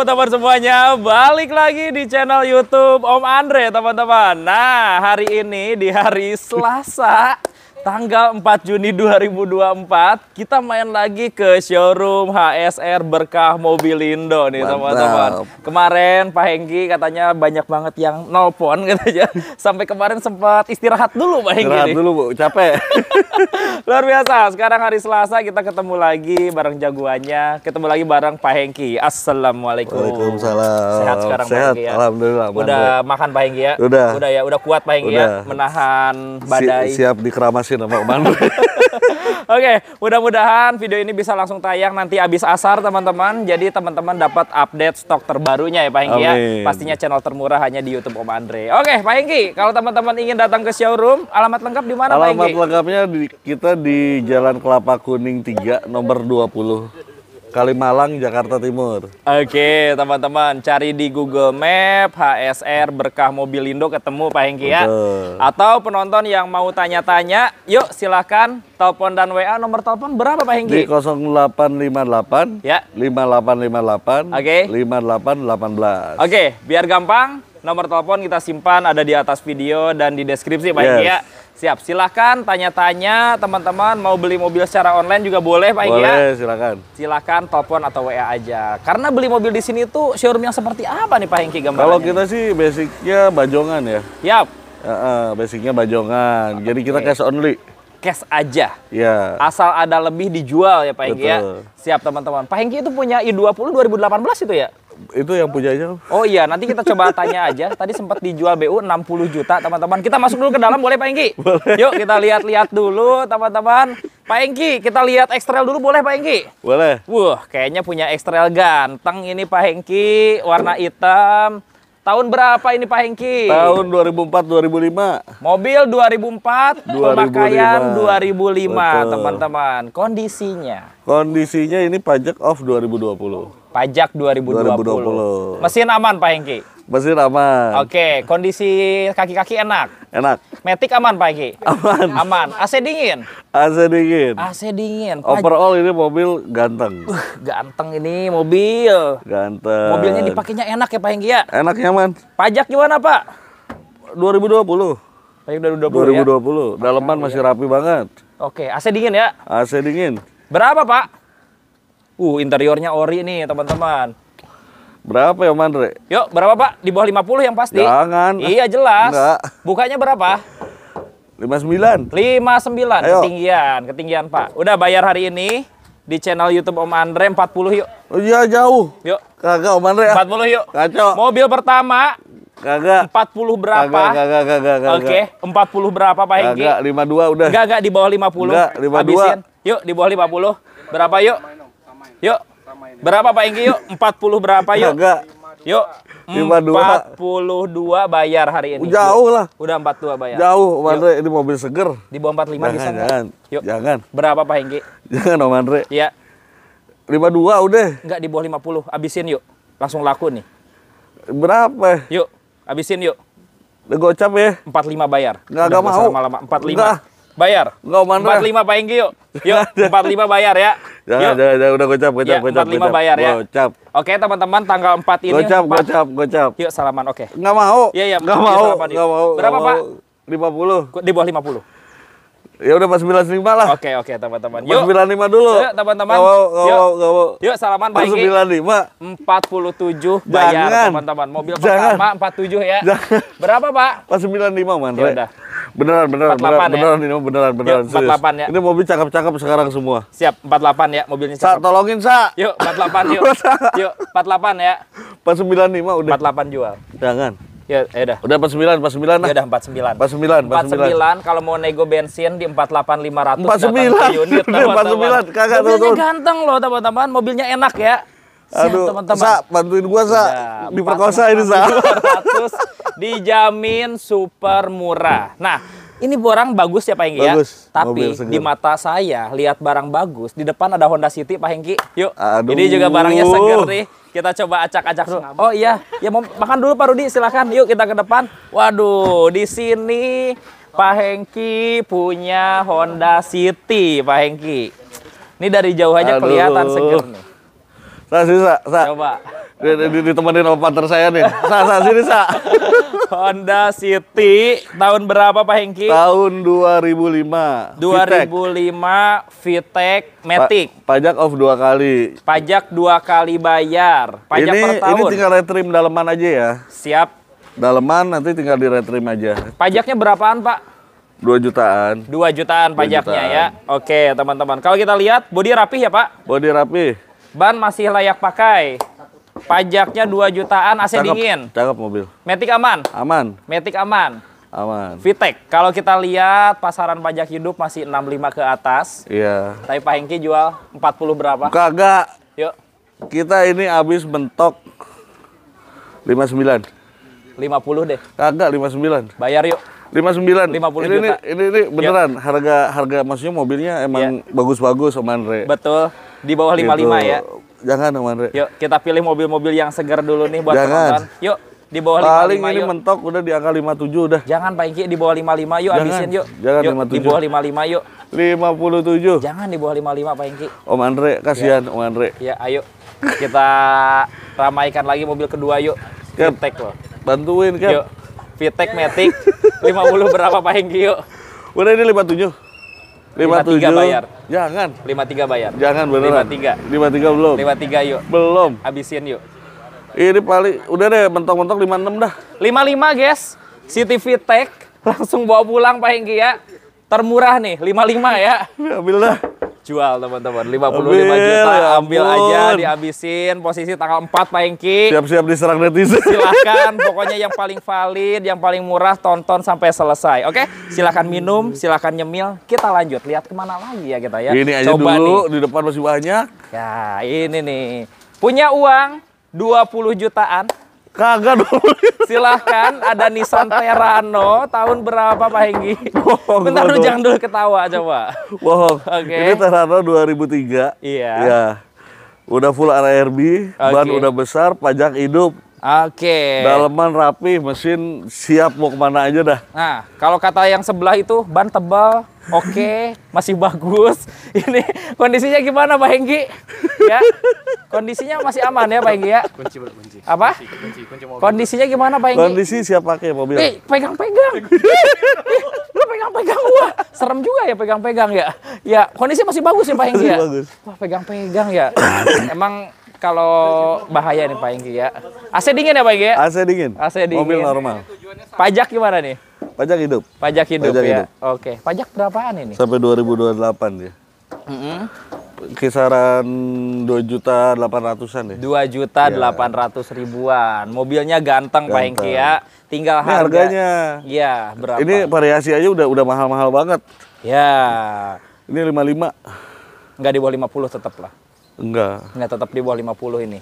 teman-teman semuanya, balik lagi di channel YouTube Om Andre, teman-teman. Nah, hari ini di hari Selasa, tanggal 4 Juni 2024 kita main lagi ke showroom HSR Berkah Mobilindo nih teman-teman. Kemarin Pak Hengki katanya banyak banget yang nelpon katanya. Sampai kemarin sempat istirahat dulu Pak Hengki. Istirahat dulu Bu, capek. Luar biasa. Sekarang hari Selasa kita ketemu lagi bareng jagoannya, ketemu lagi bareng Pak Hengki. Assalamualaikum. Waalaikumsalam. Sehat sekarang Sehat, Pak Hengki ya. Alhamdulillah. Udah makan Pak Hengki ya? Udah. Udah ya, udah kuat Pak Hengki ya menahan badai. Si siap dikeramas diurusin sama Om Andre. Oke, mudah-mudahan video ini bisa langsung tayang nanti abis asar teman-teman. Jadi teman-teman dapat update stok terbarunya ya Pak Hengki ya. Pastinya channel termurah hanya di YouTube Om Andre. Oke, Pak Hengki, kalau teman-teman ingin datang ke showroom, alamat lengkap di mana Pak Hengki? Alamat lengkapnya di, kita di Jalan Kelapa Kuning 3 nomor 20. Kalimalang, Jakarta Timur. Oke, teman-teman, cari di Google Map HSR Berkah Mobil Indo ketemu Pak Hengki ya. Atau penonton yang mau tanya-tanya, yuk silahkan telepon dan WA nomor telepon berapa Pak Hengki? Di 0858 ya. 5858 Oke. 5818. Oke, biar gampang, nomor telepon kita simpan ada di atas video dan di deskripsi Pak yes. Hengki ya. Siap, silakan tanya-tanya teman-teman mau beli mobil secara online juga boleh Pak ya. Boleh, ya? silakan. Silakan, telepon atau WA aja. Karena beli mobil di sini tuh showroom yang seperti apa nih Pak Hengki gambarnya? Kalau kita sih basicnya bajongan ya. Yap. Uh, uh, basicnya bajongan, okay. jadi kita cash only. Cash aja? Iya. Asal ada lebih dijual ya Pak Hengki ya? Siap teman-teman. Pak Hengki itu punya i20 2018 itu ya? itu yang punya aja. Oh iya, nanti kita coba tanya aja. Tadi sempat dijual BU 60 juta, teman-teman. Kita masuk dulu ke dalam boleh Pak Engki? Yuk kita lihat-lihat dulu, teman-teman. Pak Engki, kita lihat ekstrel dulu boleh Pak Engki? Boleh. Wah, kayaknya punya ekstrel ganteng ini Pak Engki, warna hitam. Tahun berapa ini Pak Hengki? Tahun 2004-2005. Mobil 2004, 2005. pemakaian 2005, teman-teman. Kondisinya? Kondisinya ini pajak off 2020. Pajak 2020. 2020. Mesin aman Pak Hengki? Mesin aman. Oke, kondisi kaki-kaki enak? Enak. Metik aman Pak Hengki? Aman. Aman. AC dingin? AC dingin. AC dingin. Paj Overall ini mobil ganteng. Uh, ganteng ini mobil. Ganteng. Mobilnya dipakainya enak ya Pak Hengki ya? Enak nyaman. Pajak gimana Pak? 2020. Pajak 2020 2020. Ya? Dalaman masih ya? rapi banget. Oke, AC dingin ya? AC dingin. Berapa Pak? Uh, interiornya ori nih, teman-teman. Berapa ya, Mandre? Yuk, berapa, Pak? Di bawah 50 yang pasti. Jangan. Iya, jelas. Enggak. Bukanya berapa? 59. 59 Ayo. ketinggian, ketinggian, Pak. Udah bayar hari ini di channel YouTube Om Andre 40 yuk. Oh, iya, jauh. Yuk. Kagak Om Andre. 40 yuk. Kacau. Mobil pertama Kagak. 40 berapa? Kagak, kagak, kagak, kagak. Oke, okay. 40 berapa Pak Hengki? Kagak, 52 udah. Kagak, kagak di bawah 50. Enggak, 52. Habisin. Yuk, di bawah 50. Berapa yuk? Yuk. Berapa Pak Engki yuk? 40 berapa yuk? Enggak. Yuk. 52. 42 bayar hari ini. Jauh lah. Udah 42 bayar. Jauh, Om Andre. Ini mobil seger. Di bawah 45 jangan, bisa enggak? Jangan. Yuk. Jangan. Berapa Pak Engki? Jangan Om Andre. Iya. 52 udah. Enggak di bawah 50. Abisin yuk. Langsung laku nih. Berapa? Yuk. Abisin yuk. Gocap ya. 45 bayar. Enggak, enggak mau. Lama -lama. 45. Enggak. Bayar. Enggak mandra. 45 Pak Enggi yuk. Yuk, 45 bayar ya. Ya, ya, ya udah gocap, gocap, ya, gocap. 45 bayar ya. Gocap. Oke, teman-teman tanggal 4 ini. Gocap, 4. gocap, gocap. Yuk salaman, oke. Okay. Enggak mau. Iya, iya. Enggak iya, mau. enggak mau. Berapa, Pak? 50. Di bawah 50. Ya udah pas 495 lah. Oke oke teman teman-teman. Yuk lima dulu. Yuk teman-teman. Yuk. Yuk, yuk. yuk salaman Pak empat puluh tujuh bayar teman-teman. Mobil Jangan. pertama tujuh ya. Jangan. Berapa Pak? 495 man. Ya udah. Beneran beneran empat beneran, ya? beneran ini beneran beneran. Yuk, 48 serius. ya. Ini mobil cakep-cakep sekarang semua. Siap empat delapan ya mobilnya cakep. Sa, tolongin Sa. Yuk 48 yuk. yuk 48 ya. lima udah. empat delapan jual. Jangan. Ya, ya udah. Udah 49, 49 lah. Ya udah 49. 49, 49. 49 kalau mau nego bensin di 48500 500 49. Unit, teman -teman. 49, kagak tuh. Mobilnya ganteng loh, teman-teman. Mobilnya enak ya. Aduh, teman-teman. Sa, bantuin gua, Sa. Ya, Diperkosa ini, Sa. 400 dijamin super murah. Nah, ini barang bagus ya Pak Hengki ya. Tapi di mata saya lihat barang bagus, di depan ada Honda City Pak Hengki. Yuk. Aduh. Ini juga barangnya seger nih. Kita coba acak-acak dulu. Oh iya, ya mau makan dulu Pak Rudi, silahkan. Yuk kita ke depan. Waduh, di sini Pak Hengki punya Honda City, Pak Hengki. Ini dari jauh aja Aduh. kelihatan seger nih. Sa, sa, sa. Coba ditemenin sama partner saya nih. Sa, sa, sini, sa. Honda City tahun berapa Pak Hengki? Tahun 2005. 2005 Vitek Matic. Pa pajak off dua kali. Pajak dua kali bayar. Pajak ini, per tahun. Ini tinggal retrim daleman aja ya. Siap. Daleman nanti tinggal di retrim aja. Pajaknya berapaan Pak? Dua jutaan. Dua jutaan pajaknya ya. jutaan. ya. Oke, teman-teman. Kalau kita lihat bodi rapi ya, Pak? Bodi rapi. Ban masih layak pakai. Pajaknya 2 jutaan, AC cakep, dingin. Cakep mobil. Matic aman? Aman. Matic aman? Aman. Vitek, kalau kita lihat pasaran pajak hidup masih 65 ke atas. Iya. Tapi Pak Hengki jual 40 berapa? Kagak. Yuk. Kita ini habis mentok 59. 50 deh. Kagak 59. Bayar yuk. 59. 50 ini, juta. Ini, ini, ini beneran yuk. harga harga maksudnya mobilnya emang iya. bagus-bagus yeah. Om -bagus, Betul. Di bawah 55 gitu. ya. Jangan dong, Andre. Yuk, kita pilih mobil-mobil yang segar dulu nih buat Jangan. penonton. Yuk, di bawah Paling 55 Paling ini yuk. mentok udah di angka 57 udah. Jangan Pak Iki di bawah 55 yuk jangan, abisin yuk. Jangan yuk, 57. Di bawah 55 yuk. 57. Jangan di bawah 55 Pak Iki. Om Andre, kasihan ya. Om Andre. Ya, ayo kita ramaikan lagi mobil kedua yuk. Cap. Vitek loh. Bantuin, kan. Yuk. Vitek Matic 50 berapa Pak Hengki yuk? Udah ini 57 lima tiga bayar. Jangan. lima tiga bayar. Jangan lima tiga lima tiga belum. lima tiga yuk. Belum. abisin yuk. Ini paling udah deh mentok-mentok enam dah. lima lima guys. City Tech langsung bawa pulang Pak Hengki ya. Termurah nih lima lima ya. Ambil dah jual teman-teman 55 ambil, juta ya ambil ampun. aja dihabisin posisi tanggal 4 Pak Engki siap-siap diserang netizen silahkan pokoknya yang paling valid yang paling murah tonton sampai selesai oke okay? silahkan minum silahkan nyemil kita lanjut lihat kemana lagi ya kita ya ini aja Coba dulu nih. di depan masih banyak ya ini nih punya uang 20 jutaan Kagak dong. Silahkan ada Nissan Terano tahun berapa Pak Hengki? Bohong. Bentar lu jangan dulu ketawa coba. Bohong. Oke. Okay. Ini Terano 2003. Iya. Iya. Udah full ARB, okay. ban udah besar, pajak hidup. Oke. Okay. Daleman rapi, mesin siap mau kemana aja dah. Nah, kalau kata yang sebelah itu ban tebal, oke, okay, masih bagus. Ini kondisinya gimana Pak Hengki? Ya, kondisinya masih aman ya Pak Hengki ya? Kunci, kunci. Apa? Kunci, kunci, kunci mobil. Kondisinya gimana Pak Hengki? Kondisi siap pakai mobil. Eh, pegang-pegang. Lu pegang-pegang gua. Serem juga ya pegang-pegang ya. Ya, kondisi masih bagus ya Pak Hengki ya? Bagus. Wah, pegang-pegang ya. Emang kalau bahaya nih Pak Enggi ya. AC dingin ya Pak Enggi ya? AC dingin. AC dingin. Mobil normal. Pajak gimana nih? Pajak hidup. Pajak hidup Pajak ya. Hidup. Oke. Pajak berapaan ini? Sampai 2028 dia. Mm -hmm. Kisaran 2 juta 800-an ya. 2 juta ya. 800 ribuan. Mobilnya ganteng, ya. ganteng. Pak Engki ya. Tinggal harga. harganya. Iya, berapa? Ini variasi aja udah udah mahal-mahal banget. Ya. Ini 55. Enggak di bawah 50 tetap lah. Enggak. Enggak tetap di bawah 50 ini.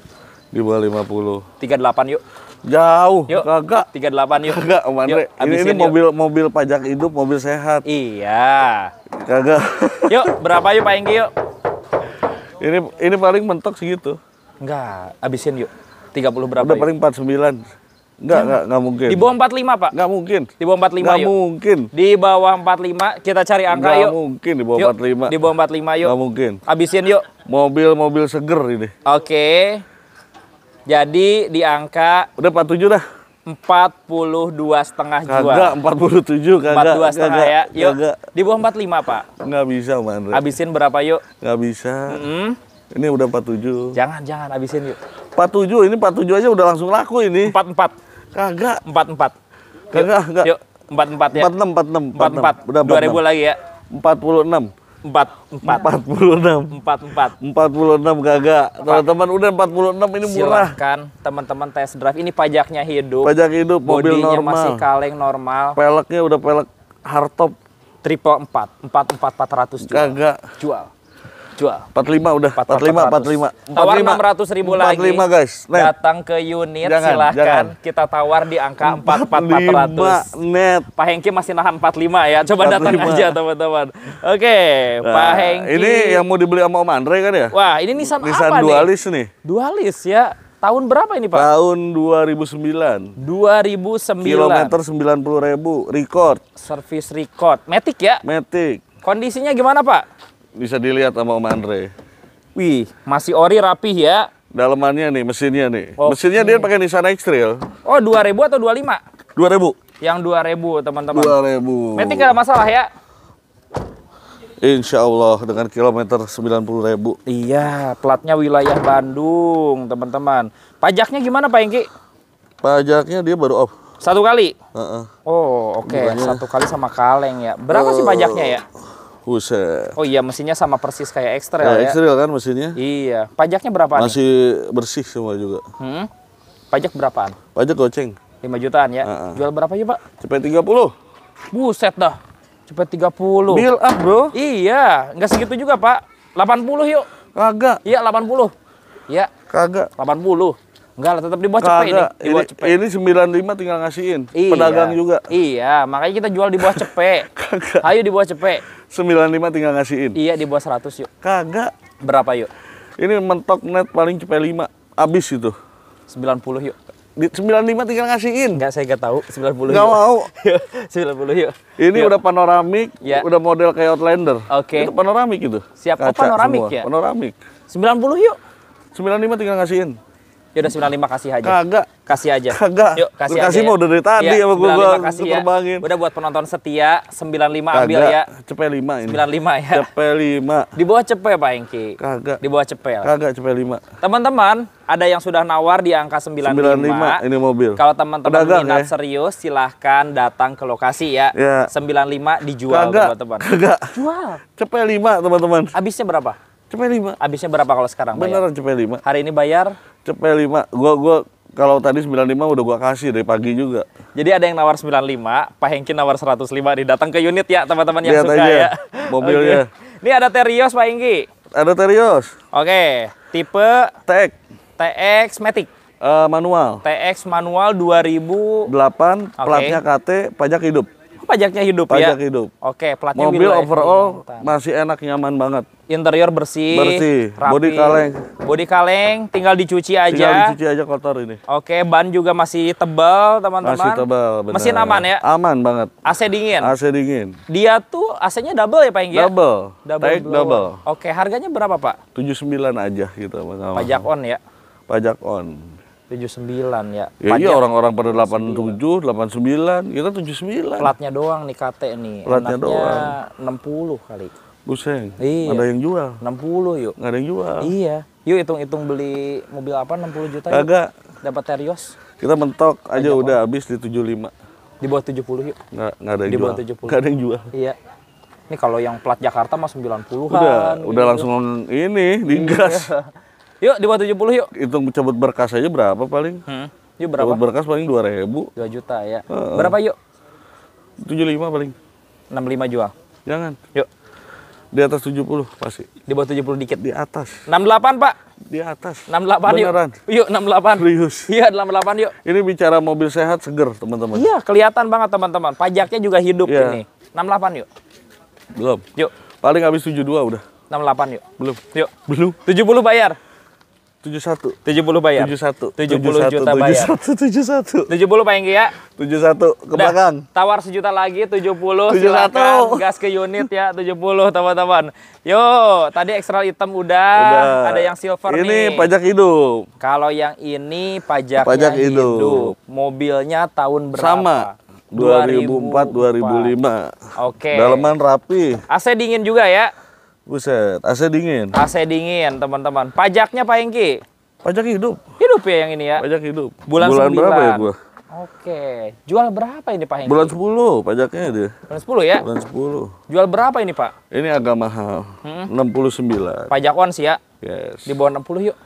Di bawah 50. 38 yuk. Jauh. Yuk. Kagak. 38 yuk. Kagak, Om Andre. Yuk, ini, ini mobil yuk. mobil pajak hidup, mobil sehat. Iya. Kagak. Yuk, berapa yuk Pak yuk? Ini ini paling mentok segitu. Enggak, habisin yuk. 30 berapa? Udah yuk? paling 49. Enggak, enggak, enggak mungkin. Di bawah 45, Pak. Enggak mungkin. Di bawah 45 enggak yuk. mungkin. Di bawah 45 kita cari angka enggak yuk. Enggak mungkin di bawah yuk. 45. Di bawah 45 yuk. Enggak mungkin. Abisin, yuk. Mobil-mobil seger ini. Oke. Okay. Jadi di angka Udah 47 dah. 42 setengah jual. Kagak 47 kagak. 42 setengah ya. Yuk. Kagak. Di bawah 45, Pak. Enggak bisa, Man. Abisin berapa yuk? Enggak bisa. Mm -hmm. Ini udah 47. Jangan, jangan Abisin, yuk. 47 ini 47 aja udah langsung laku ini. 44. Kagak. Empat empat. Kagak, Yuk, Yuk, empat empat ya. Empat enam, empat enam, empat empat. Udah dua ribu lagi ya. Empat puluh enam. Empat empat. Empat puluh enam. Empat empat. Empat puluh enam kagak. Teman-teman udah empat puluh enam ini murah. Silakan teman-teman tes drive. Ini pajaknya hidup. Pajak hidup. Mobil normal. masih kaleng normal. Peleknya udah pelek hardtop. Triple empat, empat empat empat ratus Kagak. Jual. Jual. 45 udah. 45 45 45. 45. Tawar 600 ribu 45, lagi. 45 guys. Net. Datang ke unit jangan, silahkan. Jangan. Kita tawar di angka 4400 net. Pak Hengki masih nahan 45 ya. Coba 45. datang aja teman-teman. Oke, okay, nah, Pak Hengki. Ini yang mau dibeli sama Om Andre kan ya? Wah, ini Nissan, Nissan apa Dualis nih? Dualis ya. Tahun berapa ini Pak? Tahun 2009. 2009. Kilometer 90 ribu, record. Service record. Matic ya? Matic. Kondisinya gimana Pak? bisa dilihat sama Om Andre. Wih, masih ori rapih ya. Dalamannya nih, mesinnya nih. Oh, mesinnya dia pakai Nissan X-Trail. Oh, 2000 atau 25? 2000. Yang 2000, teman-teman. 2000. Metik enggak ada masalah ya? Insya Allah dengan kilometer 90 ribu. Iya, platnya wilayah Bandung, teman-teman. Pajaknya gimana Pak Engki? Pajaknya dia baru off. Satu kali? Uh -uh. Oh, oke. Okay. Satu kali sama kaleng ya. Berapa uh, sih eh, pajaknya ya? Buset. Oh iya, mesinnya sama persis kayak x ya. kan mesinnya. Iya. Pajaknya berapa Masih nih? bersih semua juga. Hmm? Pajak berapaan? Pajak goceng. 5 jutaan ya. Uh -uh. Jual berapa ya, Pak? Cepet 30. Buset dah. Cepet 30. Bill up, Bro. Iya, nggak segitu juga, Pak. 80 yuk. Kagak. Iya, 80. Iya. Kagak. 80. Enggak lah, tetap di bawah cepet ini. Di bawah Ini 95 tinggal ngasihin. Iya. Pedagang juga. Iya, makanya kita jual di bawah cepet. Kagak. Ayo di bawah cepet. 95 tinggal ngasihin. Iya, di bawah 100 yuk. Kagak. Berapa yuk? Ini mentok net paling cepet lima. Abis itu. puluh yuk. Di lima tinggal ngasihin. Enggak, saya enggak tahu 90 enggak yuk. mau. puluh yuk. Ini yuk. udah panoramik, ya. udah model kayak Outlander. Oke. Okay. Itu panoramik itu. Siap, oh, Kaca oh, panoramik semua. ya? Panoramik. sembilan puluh yuk. sembilan lima tinggal ngasihin. Ya udah 95 kasih aja. Kagak. Kasih aja. Kagak. Yuk kasih Lu kasih aja. mau ya. udah dari tadi ya, sama gua gua kasih ya. Udah buat penonton setia 95 Kaga. ambil ya. Cepe 5 ini. 95 ya. Cepe 5. Di bawah cepe Pak Engki. Kagak. Di bawah cepe. Lah. Kagak cepe 5. Teman-teman, ada yang sudah nawar di angka 95. 95 ini mobil. Kalau teman-teman minat ya. serius silahkan datang ke lokasi ya. ya. 95 dijual teman-teman. Kagak. Jual. Cepe 5 teman-teman. Habisnya berapa? cp lima. Habisnya berapa kalau sekarang? Ya? Beneran cp lima. Hari ini bayar? cp lima. Gua gua kalau tadi 95 udah gua kasih dari pagi juga. Jadi ada yang nawar 95, Pak Hengki nawar 105 nih. Datang ke unit ya teman-teman yang suka aja ya. Mobilnya. okay. Ini ada Terios Pak Hengki. Ada Terios. Oke, okay. tipe TX. TX Matic. Uh, manual. TX manual 2008, okay. platnya KT, pajak hidup pajaknya hidup Pajak ya? Pajak hidup. Oke, platnya Mobil wilayah. overall Bentar. masih enak, nyaman banget. Interior bersih, bersih. Rapi. Bodi kaleng. Bodi kaleng, tinggal dicuci aja. Tinggal dicuci aja kotor ini. Oke, ban juga masih tebal, teman-teman. Masih tebal, benar. Mesin aman ya? Aman banget. AC dingin? AC dingin. Dia tuh AC-nya double ya, Pak Enggi? Ya? Double. Double. Take double. Oke, harganya berapa, Pak? 79 aja gitu. Pajak on ya? Pajak on. 79 ya. Ya iya orang-orang pada 87, 89, kita 79. Platnya doang nih KT nih. Platnya doang. 60 kali. Buseng. Iya. Ada yang jual. 60 yuk. Nggak ada yang jual. Iya. Yuk hitung-hitung beli mobil apa 60 juta yuk. Agak. Dapat Terios. Kita mentok aja Ajak udah habis di 75. Di bawah 70 yuk. Enggak, enggak ada yang di jual. Di bawah 70. Nggak ada yang jual. Iya. Ini kalau yang plat Jakarta mah 90-an. Udah, udah gitu. langsung ini digas. Iya. Yuk di bawah 70 yuk. Hitung cabut berkas aja berapa paling? Hmm. Yuk berapa? Cabut berkas paling 2000. 2 juta ya. Uh, -uh. berapa yuk? 75 paling. 65 jual. Jangan. Yuk. Di atas 70 pasti. Di bawah 70 dikit. Di atas. 68, Pak. Di atas. 68 Beneran. yuk. Yuk 68. Serius. Iya 68 yuk. Ini bicara mobil sehat seger, teman-teman. Iya, kelihatan banget teman-teman. Pajaknya juga hidup ya. ini. 68 yuk. Belum. Yuk. Paling habis 72 udah. 68 yuk. Belum. Yuk. Belum. 70 bayar tujuh satu tujuh puluh bayar tujuh satu tujuh puluh juta bayar tujuh satu tujuh satu tujuh puluh bayang ya tujuh satu ke belakang tawar sejuta lagi tujuh puluh silakan gas ke unit ya tujuh puluh teman-teman yo tadi ekstra hitam udah, udah. ada yang silver ini nih. pajak hidup kalau yang ini pajak pajak hidup. hidup mobilnya tahun berapa sama 2004 2005 oke okay. daleman rapi AC dingin juga ya Buset, AC dingin. AC dingin, teman-teman. Pajaknya Pak Hengki? Pajak hidup. Hidup ya yang ini ya? Pajak hidup. Bulan, Bulan berapa ya gua? Oke. Jual berapa ini Pak Hengki? Bulan 10 pajaknya dia. Bulan 10 ya? Bulan 10. Jual berapa ini Pak? Ini agak mahal. Hmm? 69. Pajak on sih ya? Yes. Di bawah 60 yuk.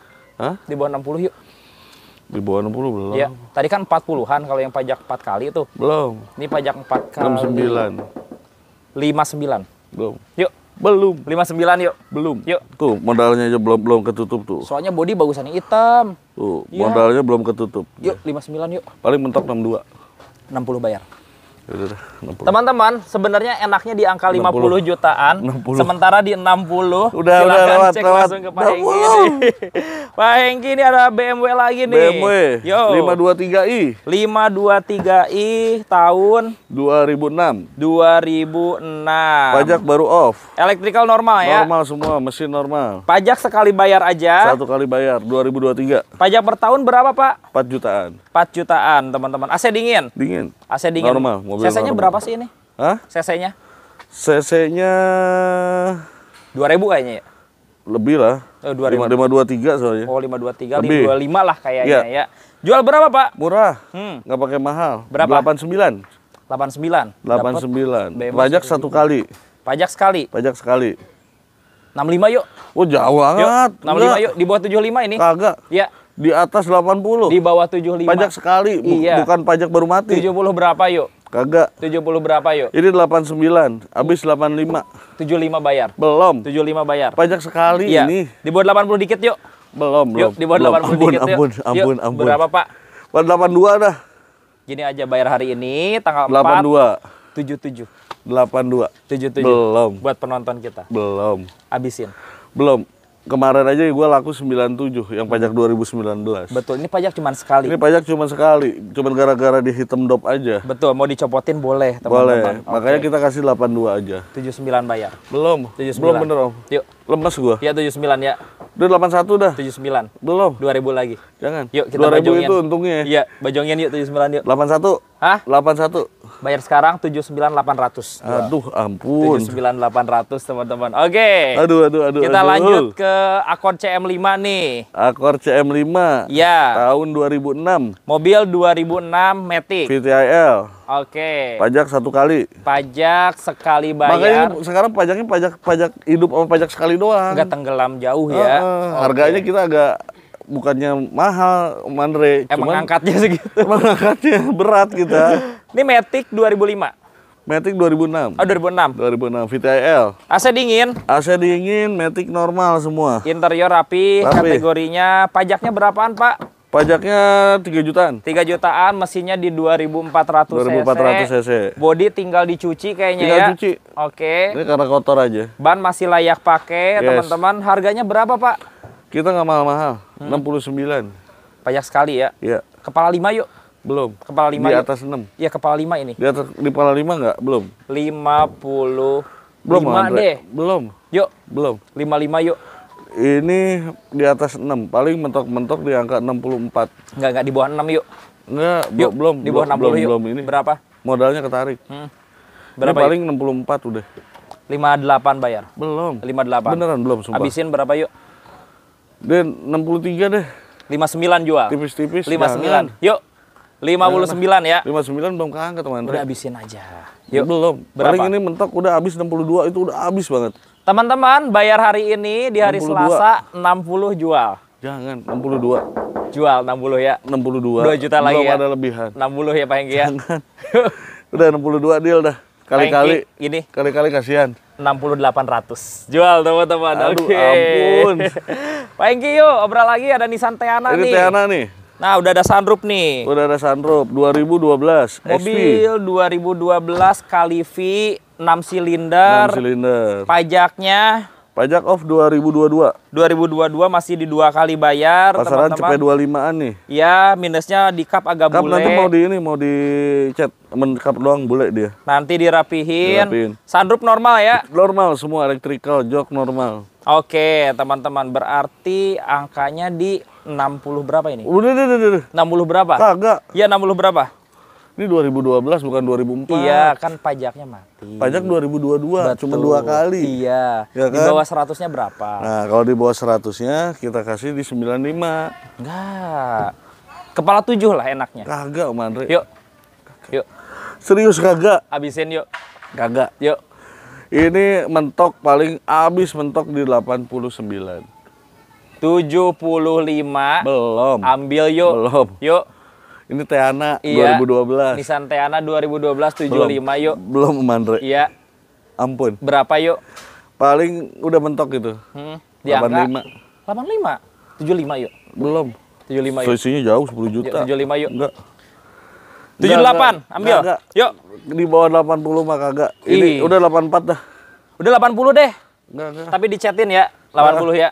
Hah? Di bawah 60 yuk. Di bawah 60 belum. Iya. Tadi kan 40-an kalau yang pajak 4 kali itu. Belum. Ini pajak 4 kali. 69. 59. Belum. Yuk. Belum. 59 yuk. Belum. Yuk. Tuh, modalnya aja belum belum ketutup tuh. Soalnya body bagusannya hitam. Tuh, ya. modalnya belum ketutup. Yuk, 59 yuk. Paling mentok 62. 60 bayar. Teman-teman, sebenarnya enaknya di angka 50 60. jutaan, 60. sementara di 60. Udah, silakan udah lewat, cek lewat. langsung ke Pak Hengki Pak Hengki ini ada BMW lagi nih. BMW. Yo. 523i. 523i tahun 2006. 2006. Pajak baru off. Electrical normal, normal ya. Normal semua, mesin normal. Pajak sekali bayar aja. Satu kali bayar 2023. Pajak per tahun berapa, Pak? 4 jutaan. 4 jutaan, teman-teman. AC dingin? Dingin. AC dingin. Normal mobil CC-nya berapa sih ini? Hah? CC-nya? CC-nya 2000 kayaknya ya? Lebih lah. Oh, 2000. 523 soalnya. Oh, 523, Lebih. 525 lah kayaknya ya. ya. Jual berapa, Pak? Murah. Hmm. Gak pakai mahal. Berapa? 89. 89. 89. Pajak satu kali. Pajak sekali. Pajak sekali. 65 yuk. Oh, jauh banget. Yuk, 65 Enggak. yuk, di bawah 75 ini. Kagak. Ya. Di atas 80. Di bawah 75. Pajak sekali, iya. bukan pajak baru mati. 70 berapa yuk? Kagak. 70 berapa yuk? Ini 89, habis 85. 75 bayar. Belum. 75 bayar. Pajak sekali iya. ini. Dibuat 80 dikit yuk. Belum, yuk, belum. di 80 ampun, dikit ampun, yuk. Ampun, yuk. ampun, Berapa, Pak? 82 dah. Gini aja bayar hari ini tanggal 82. 4 82. 77. 82. 77. Belum. Buat penonton kita. Belum. Habisin. Belum kemarin aja gue laku 97 yang pajak 2019. Hmm. Betul, ini pajak cuma sekali. Ini pajak cuma sekali, cuma gara-gara di hitam dop aja. Betul, mau dicopotin boleh, teman-teman. Boleh. Okay. Makanya kita kasih 82 aja. 79 bayar. Belum. 79. Belum bener, Om. Yuk. Lemes gue Ya 79 ya. Udah 81 dah. 79. Belum. 2000 lagi. Jangan. Yuk kita 2000 bajongin. itu untungnya. Iya, bajongin yuk 79 yuk. 81. Hah? 81. Bayar sekarang 79800. Aduh, ampun. 79800, teman-teman. Oke. Okay. Aduh, aduh, aduh. Kita aduh. lanjut ke akun CM5 nih. Akun CM5. Ya. Tahun 2006. Mobil 2006 Matic. VTIL. Oke. Okay. Pajak satu kali. Pajak sekali bayar. Makanya sekarang pajaknya pajak pajak hidup sama pajak sekali doang. Enggak tenggelam jauh ya. Uh, okay. Harganya kita agak bukannya mahal manre? emang cuman angkatnya segitu emang angkatnya berat kita ini Matic 2005 Matic 2006 oh 2006 2006 VTL. AC dingin AC dingin Matic normal semua interior rapi, rapi. kategorinya pajaknya berapaan Pak Pajaknya tiga jutaan. 3 jutaan, mesinnya di 2400 cc. 2400 cc. Body tinggal dicuci kayaknya tinggal ya. cuci. Oke. Okay. Ini karena kotor aja. Ban masih layak pakai, yes. teman-teman. Harganya berapa, Pak? Kita nggak mahal-mahal, hmm. 69. Banyak sekali ya? Iya. Kepala lima yuk. Belum. Kepala lima Di atas enam. Iya, kepala lima ini. Di atas di kepala lima nggak? Belum. Lima puluh belum lima deh. Belum. Yuk. Belum. Lima lima yuk. Ini di atas enam paling mentok-mentok di angka enam puluh empat Enggak, enggak di bawah enam yuk. Enggak, yuk, belum. Di bawah enam puluh yuk. Belum ini. Berapa? Modalnya ketarik. Hmm. Berapa? Ini paling yuk? 64 udah. 58 bayar. Belum. 58. Beneran belum sumpah. Habisin berapa yuk? Dia 63 deh. 59 jual. Tipis-tipis. 59. Jangan. Yuk. 59 ya. 59 belum keangkat, teman Udah habisin aja. Yuk. Belum. Berapa? Paling ini mentok udah habis 62 itu udah habis banget. Teman-teman, bayar hari ini di hari 62. Selasa 60 jual. Jangan, 62. Jual 60 ya. 62. 2 juta belum lagi ya. ada lebihan. 60 ya Pak Hengki ya. Jangan. udah 62 deal dah. Kali-kali ini. Kali-kali kasihan. 6800. Jual teman-teman. Oke. Okay. ampun. Pak Engki yuk, obrol lagi ada Nissan Teana Ini nih. Teana nih. Nah, udah ada sunroof nih. Udah ada sunroof 2012 Mobil 2012 kali V 6 silinder. 6 silinder. Pajaknya Pajak off 2022. 2022 masih di dua kali bayar. Pasaran teman -teman. CP 25-an nih. Ya, minusnya di cup agak cup bule. nanti mau di ini, mau dicat. Cup doang boleh dia. Nanti dirapihin. dirapihin. Sunroof normal ya? Normal, semua electrical, jok normal. Oke, teman-teman. Berarti angkanya di 60 berapa ini? Udah, udah, udah. 60 berapa? Kagak. Ya, 60 berapa? Ini 2012 bukan 2004. Iya, kan pajaknya mati. Pajak 2022, Betul. cuma dua kali. Iya. Ya kan? Di bawah 100-nya kan? berapa? Nah, kalau di bawah 100-nya kita kasih di 95. Enggak. Kepala tujuh lah enaknya. Kagak, Om Andre. Yuk. Yuk. Serius kagak? Abisin yuk. Kagak. Yuk. Ini mentok paling abis mentok di 89. 75. Belum. Ambil yuk. Belum. Yuk. Ini Teana iya. 2012. Nissan Teana 2012 75 belum, yuk. Belum Mandre. Iya. Ampun. Berapa yuk? Paling udah mentok gitu. Hmm, 85. 85. 75 yuk. Belum. 75 yuk. Selisihnya jauh 10 juta. 75 yuk. Enggak. 78, enggak, ambil. Enggak, enggak. Yuk. Di bawah 80 mah kagak. Ini Ih. udah 84 dah. Udah 80 deh. Enggak, enggak. Tapi dicetin ya, 80 enggak. ya.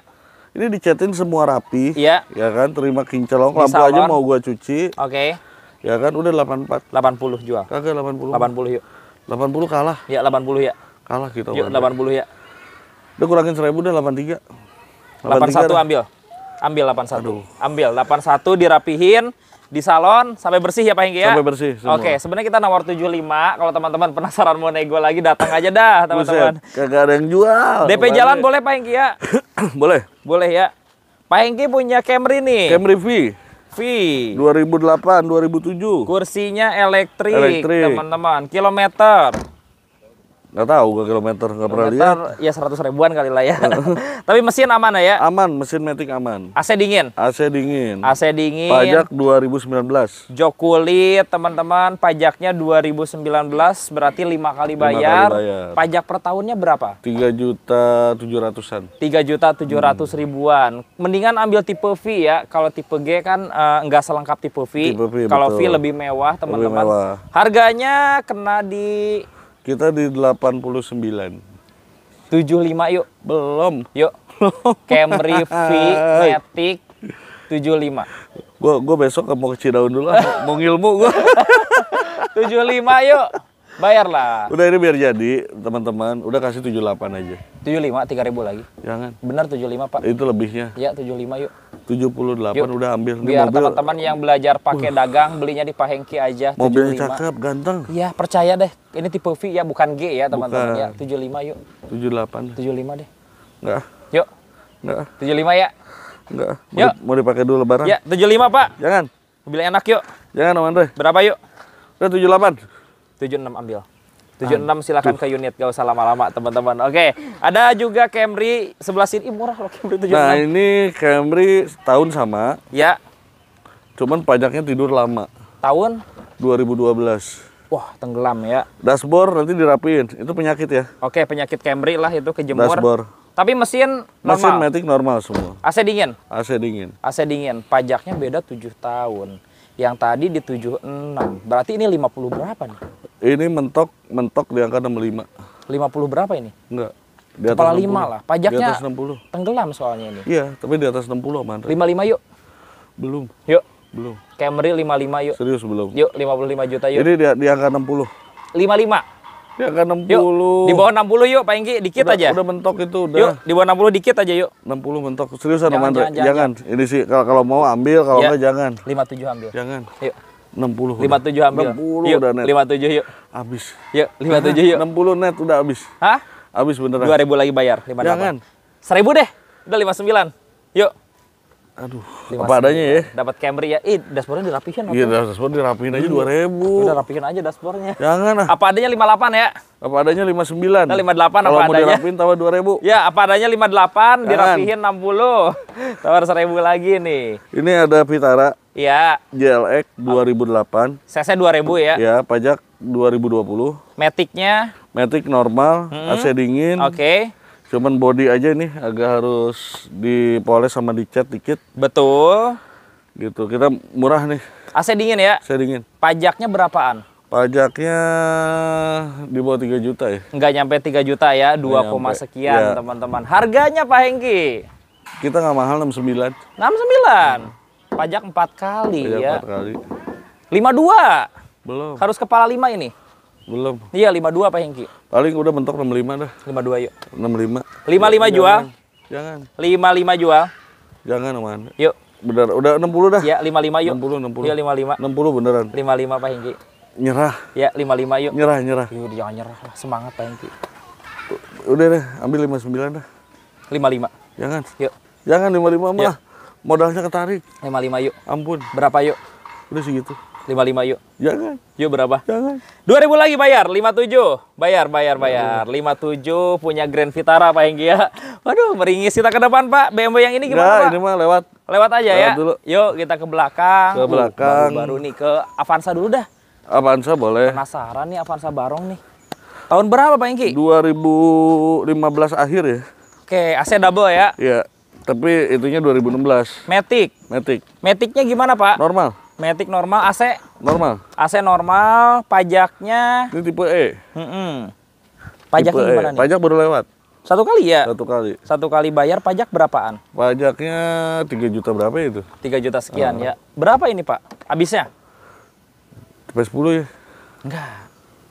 Ini dicetin semua rapi. Iya. Ya kan, terima kincelong. Lampu salon. aja mau gua cuci. Oke. Okay. Ya kan, udah 84. 80 jual. Kagak 80. 80 yuk. 80 kalah. Ya 80 ya. Kalah kita. Yuk 80 ya. Udah kurangin 1000 udah 83. 81 dah. ambil. Ambil 81. Aduh. Ambil 81 dirapihin di salon sampai bersih ya Pak Hengki ya? Sampai bersih semua. Oke, sebenarnya kita nawar 75. Kalau teman-teman penasaran mau nego lagi datang aja dah, teman-teman. Kagak ada yang jual. DP Bukan jalan ya. boleh Pak Hengki ya? boleh. Boleh ya. Pak Hengki punya Camry nih. Camry V. V. 2008, 2007. Kursinya elektrik, elektrik. teman-teman. Kilometer Nggak tahu gue kilometer, nggak pernah lihat. Ya seratus ribuan kali lah ya. Tapi mesin aman ya? Aman, mesin metik aman. AC dingin? AC dingin. AC dingin. Pajak 2019. Jok kulit teman-teman, pajaknya 2019 berarti sembilan kali bayar. Lima kali bayar. Pajak per tahunnya berapa? Tiga juta tujuh ratusan. Tiga juta tujuh ratus hmm. ribuan. Mendingan ambil tipe V ya. Kalau tipe G kan uh, nggak selengkap tipe V. Tipe v Kalau V lebih mewah teman-teman. Harganya kena di kita di 89. 75 yuk. Belum. Yuk. Camry V Matic 75. Gua gua besok mau ke Cidaun dulu mau ngilmu gua. 75 yuk. Bayarlah. Udah ini biar jadi, teman-teman. Udah kasih 78 aja. 75 3000 lagi. Jangan. Benar 75, Pak. Itu lebihnya. Iya, 75 yuk. 78 yuk. udah ambil. Ini biar teman-teman yang belajar pakai uh. dagang belinya di Pahengki aja. Mobilnya 75. cakep, ganteng. Iya, percaya deh. Ini tipe V ya, bukan G ya, teman-teman ya. 75 yuk. 78. 75 deh. Enggak. Yuk. Enggak. 75 ya. Enggak. Mau, yuk. mau dipakai dulu lebaran. Ya, 75, Pak. Jangan. Mobilnya enak yuk. Jangan, Om Andre. Berapa yuk? Udah 78. 76 ambil. 76 enam silakan ke unit, gak usah lama-lama teman-teman. Oke, ada juga Camry sebelah sini, Ih, murah loh Camry 76. Nah ini Camry tahun sama. Ya. Cuman pajaknya tidur lama. Tahun? 2012. Wah, tenggelam ya. Dashboard nanti dirapiin, itu penyakit ya. Oke, penyakit Camry lah itu kejemur. Dashboard. Tapi mesin normal. Mesin matic normal semua. AC dingin. AC dingin. AC dingin. Pajaknya beda 7 tahun. Yang tadi di 76. Berarti ini 50 berapa nih? Ini mentok mentok di angka 65. 50 berapa ini? Enggak. Di atas Kepala 5 lah. Pajaknya di atas 60. tenggelam soalnya ini. Iya, tapi di atas 60 aman. 55 yuk. Belum. Yuk. Belum. Camry 55 yuk. Serius belum. Yuk 55 juta yuk. Jadi di, di angka 60. 55. Di ya, angka 60. Yuk, di bawah 60 yuk Pak Enggi, dikit udah, aja. Udah mentok itu udah. Yuk, di bawah 60 dikit aja yuk. 60 mentok. Seriusan jangan, Andre. Jangan, jangan. jangan. Ini sih kalau, kalau mau ambil, kalau ya. enggak ya. jangan. 57 ambil. Jangan. Yuk. 60 57 udah. ambil. 60 yuk, udah net. 57 yuk. Habis. Yuk, 57 yuk. 60 net udah habis. Hah? Habis beneran. 2000 lagi bayar, 58. Jangan. 1000 deh. Udah 59. Yuk. Aduh, apa adanya ya. Dapat Camry ya. Ih, dashboardnya dirapihin Iya, dashboard dirapihin aja dua ribu. Udah rapihin aja dashboardnya. Jangan ah. Apa adanya lima delapan ya? Apa adanya 59. Nah, lima delapan apa mau adanya. dirapihin tawar 2000. Ya, apa adanya lima delapan, dirapihin enam 60. Tawar 1000 lagi nih. Ini ada Vitara. Iya. dua ribu delapan, CC 2000 e ya. Ya, pajak dua ribu dua puluh, metiknya, Matic normal, hmm. AC dingin. Oke. Okay Cuman body aja ini agak harus dipoles sama dicat dikit. Betul. Gitu. Kita murah nih. AC dingin ya? AC dingin. Pajaknya berapaan? Pajaknya di bawah 3 juta ya. Nggak nyampe 3 juta ya, 2, koma sekian iya. teman-teman. Ya. Harganya Pak Hengki? Kita nggak mahal 69. 69? Hmm. Pajak 4 kali Pajak ya. 4 kali. 52? Belum. Harus kepala 5 ini? Belum. Iya 52 Pak Hengki. Paling udah mentok 65 dah. 52 yuk. 65. 55 ya, jual. Jangan. 55 jual. Jangan, Man. Yuk. Benar, udah 60 dah. Iya, 55 yuk. 60, 60. Iya, 55. 60 beneran. 55 Pak Hengki. Nyerah. Iya, 55 yuk. Nyerah, nyerah. Yuk, jangan nyerah lah. Semangat Pak Hengki. Udah deh, ambil 59 dah. 55. Jangan. Yuk. Jangan 55 mah. Yuk. Modalnya ketarik. 55 yuk. Ampun. Berapa yuk? Udah segitu lima lima yuk. Jangan. Yuk berapa? Jangan. dua ribu lagi bayar, lima tujuh, Bayar, bayar, bayar. lima tujuh, punya Grand Vitara Pak Hengki ya. Waduh, meringis kita ke depan Pak. BMW yang ini gimana nah, Pak? ini mah lewat. Lewat aja lewat ya. Dulu. Yuk kita ke belakang. Ke belakang. baru, baru nih ke Avanza dulu dah. Avanza boleh. Penasaran nih Avanza Barong nih. Tahun berapa Pak Hengki? belas akhir ya. Oke, AC double ya. Iya. Tapi itunya belas, Matic. Matic. Maticnya gimana Pak? Normal. Matic normal AC normal AC normal pajaknya ini tipe E mm -mm. pajaknya tipe e. gimana e. nih pajak baru lewat satu kali ya? Satu kali. Satu kali bayar pajak berapaan? Pajaknya tiga juta berapa itu? Tiga juta sekian ah. ya. Berapa ini Pak? Habisnya? Tipe 10 ya? Enggak.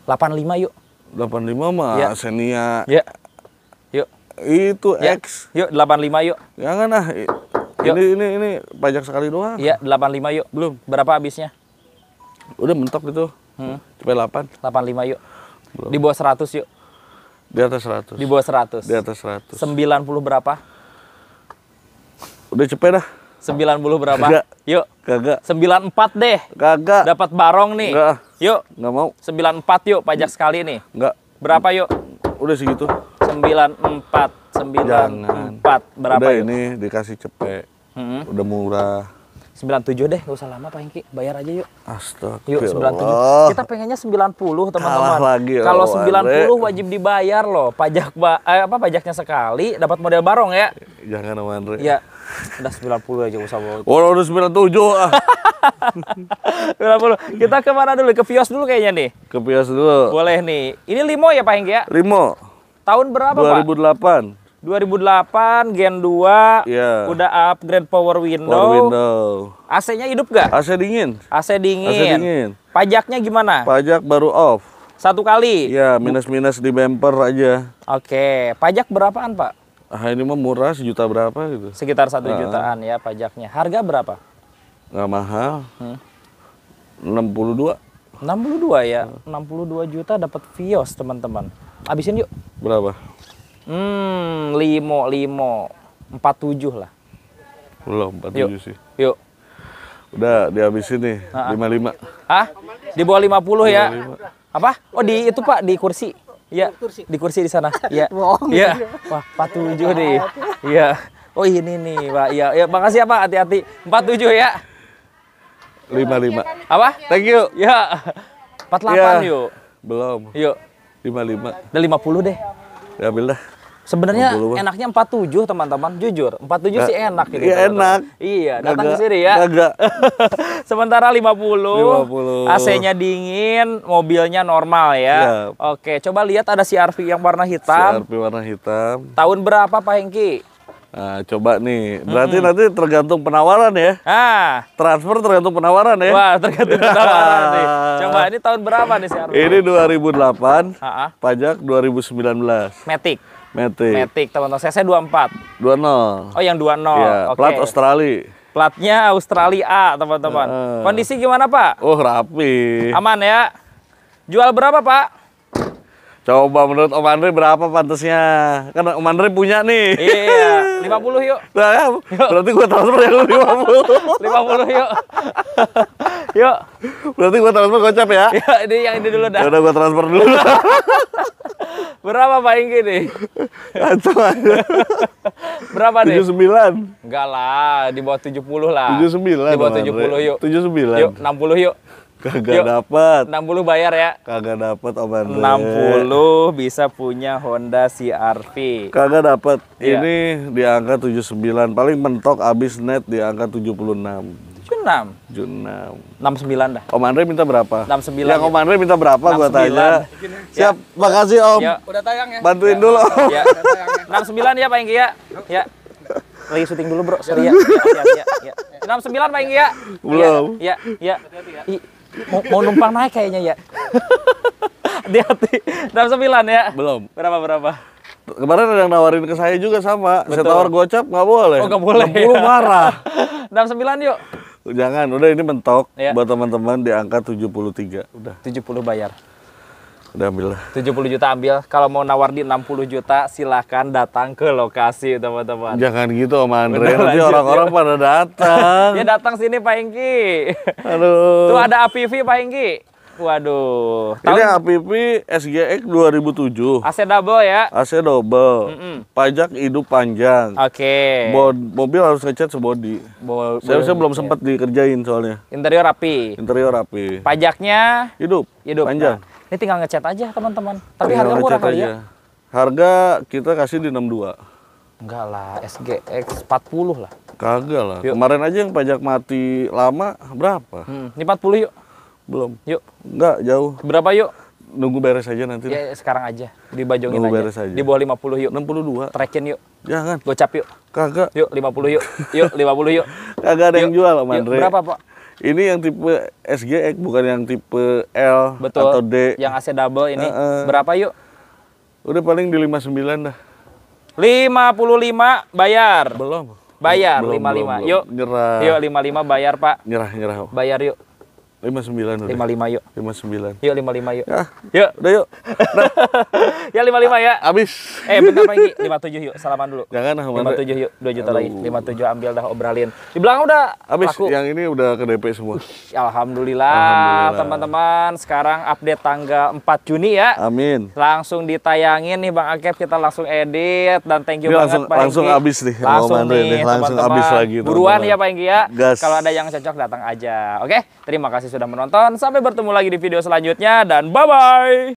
Delapan lima yuk. Delapan lima mah ya. Senia. Ya. Yuk. Itu ya. X. Yuk lima yuk. Jangan ah. Yuk. Ini ini ini pajak sekali doang. Iya, 85 yuk. Belum. Berapa habisnya? Udah mentok gitu. Hmm. Coba 8. 85 yuk. Belum. Di bawah 100 yuk. Di atas 100. Di bawah 100. Di atas 100. 90 berapa? Udah cepet dah. 90 berapa? Kagak. Yuk. Kagak. 94 deh. Kagak. Dapat barong nih. Kagak. Yuk. Enggak mau. 94 yuk pajak sekali nih. Enggak. Berapa yuk? Udah segitu. 94 sembilan empat berapa Udah ya? ini dikasih cepet. Hmm. Udah murah. 97 deh, gak usah lama Pak Hengki, bayar aja yuk. Astaga. Yuk 97. Ya Kita pengennya 90 teman-teman. Ya Kalau 90 wajib dibayar loh, pajak ba eh, apa pajaknya sekali, dapat model barong ya. Jangan sama Andre. Ya. Udah 90 aja usah bawa. Walau oh, udah 97 ah. 90. Kita kemana dulu? Ke Vios dulu kayaknya nih. Ke Vios dulu. Boleh nih. Ini limo ya Pak Hengki ya? Limo. Tahun berapa 2008. Pak? 2008 Gen 2 yeah. udah upgrade power window. Power window. AC-nya hidup gak? AC dingin. AC dingin. AC dingin. Pajaknya gimana? Pajak baru off. Satu kali. Ya, minus-minus di bumper aja. Oke, okay. pajak berapaan, Pak? Ah, ini mah murah, sejuta berapa gitu. Sekitar satu nah. jutaan ya pajaknya. Harga berapa? Enggak mahal. Hmm. 62. 62 ya. Hmm. 62 juta dapat Vios, teman-teman. Abisin yuk. Berapa? Hmm, limo, limo. Empat tujuh lah. Belum, empat tujuh sih. Yuk. Udah dihabisin nih, lima lima. Hah? Di bawah lima puluh ya? 55. Apa? Oh di itu pak, di kursi. Iya, di kursi di sana. Iya. Iya. Wah, empat tujuh deh. Iya. Oh ini nih pak, iya. Ya, makasih ya pak, hati-hati. Empat tujuh ya. Lima lima. Apa? Thank you. Ya. Empat delapan iya. yuk. Belum. Yuk. Lima lima. Udah lima puluh deh. Ya, ambil dah. Sebenarnya enaknya 47 teman-teman, jujur. 47 tujuh sih enak gitu. Iya enak. Iya, datang ke sini ya. Agak. Sementara 50. 50. AC-nya dingin, mobilnya normal ya. Iya. Oke, coba lihat ada CRV yang warna hitam. CRV warna hitam. Tahun berapa Pak Hengki? Nah, coba nih. Berarti hmm. nanti tergantung penawaran ya. Ah. Transfer tergantung penawaran ya. Wah, tergantung penawaran nih. Coba ini tahun berapa nih CRV? Ini 2008. Ha -ha. Pajak 2019. Matic. Matic. Matic teman-teman. CC 24. 20. Oh yang 20. Iya, okay. plat Australia. Platnya Australia A, teman-teman. Uh. Kondisi gimana, Pak? Oh, rapi. Aman ya? Jual berapa, Pak? Coba menurut Om Andre berapa pantasnya? Kan Om Andre punya nih. Iya, 50 yuk. Nah, berarti gue transfer yang 50. 50 yuk. Yuk. Berarti gua transfer gocap ya? Ya, ini yang ini dulu dah. Udah gua transfer dulu. Berapa Pak Ingki nih? Kacau aja. Berapa nih? 79. Enggak lah, di bawah 70 lah. 79. Di bawah 70 yuk. 79. Yuk, 60 yuk. Kagak yuk. dapat. 60 bayar ya. Kagak dapat Om Andre. 60 bisa punya Honda CRV. Kagak dapat. Iya. Ini di angka 79, paling mentok abis net di angka 76. 6. Jun 6. 69 dah. Om Andre minta berapa? 69. Yang ya. Om Andre minta berapa gua tanya. Siap, ya. makasih Om. Ya. Udah tayang ya. Bantuin ya. dulu. Om. Ya. 69 ya Pak Enggi ya. Ya. Lagi syuting dulu, Bro. Sorry ya. Ya, ya, ya. 69 ya. Pak Enggi ya. Belum. Ya, ya. ya. mau, mau numpang naik kayaknya ya. Di hati. 69 ya. Belum. Berapa berapa? kemarin ada yang nawarin ke saya juga sama. Betul. Saya tawar gocap nggak boleh. Oh nggak boleh. 60 marah. 69 yuk. Jangan, udah ini mentok ya. buat teman-teman di angka 73. Udah. 70 bayar. Udah ambil lah. 70 juta ambil. Kalau mau nawar di 60 juta silahkan datang ke lokasi teman-teman. Jangan gitu Om Andre, nanti orang-orang ya. pada datang. ya datang sini Pak Hengki Aduh. Tuh ada APV Pak Hengki Waduh. Tahun... Ini APP SGX 2007. AC double ya? AC double. Mm -mm. Pajak hidup panjang. Oke. Okay. mobil harus ngecat sebodi. Bo saya, saya belum sempat iya. dikerjain soalnya. Interior rapi. Interior rapi. Pajaknya hidup. Hidup. Panjang. Nah, ini tinggal ngecat aja teman-teman. Tapi harga murah kali ya. Harga kita kasih di 62. Enggak lah, SGX 40 lah. Kagak lah. Yuk. Kemarin aja yang pajak mati lama berapa? Hmm, ini 40 yuk. Belum. Yuk. Enggak, jauh. Berapa yuk? Nunggu beres aja nanti. Ya, ya sekarang aja. Dibajongin Nunggu aja. beres aja. Di bawah 50 yuk. 62. Trekin yuk. Jangan. Gocap yuk. Kagak. Yuk 50 yuk. Yuk 50 yuk. Kagak ada yuk. yang jual Om Andre. Yuk. Berapa, Pak? Ini yang tipe SGX bukan yang tipe L Betul. atau D. Yang AC double ini. Uh -uh. Berapa yuk? Udah paling di 59 dah. 55 bayar. Belum. Bayar belum, 55. Belum, yuk. Nyerah. Yuk 55 bayar, Pak. Nyerah, nyerah. Bayar yuk lima sembilan lima lima yuk lima sembilan yuk lima lima yuk ya. yuk udah yuk nah. ya lima lima ya abis eh bentar lagi lima tujuh yuk salaman dulu jangan lima tujuh yuk dua juta Aduh. lagi lima tujuh ambil dah obralin di belakang udah abis laku. yang ini udah ke DP semua alhamdulillah teman-teman sekarang update tanggal 4 Juni ya amin langsung ditayangin nih Bang Akep kita langsung edit dan thank you ini banget langsung, Pak langsung abis nih langsung nih, langsung teman -teman. abis lagi buruan teman -teman. ya Pak Enggi ya kalau ada yang cocok datang aja oke okay? Terima kasih sudah menonton. Sampai bertemu lagi di video selanjutnya dan bye-bye.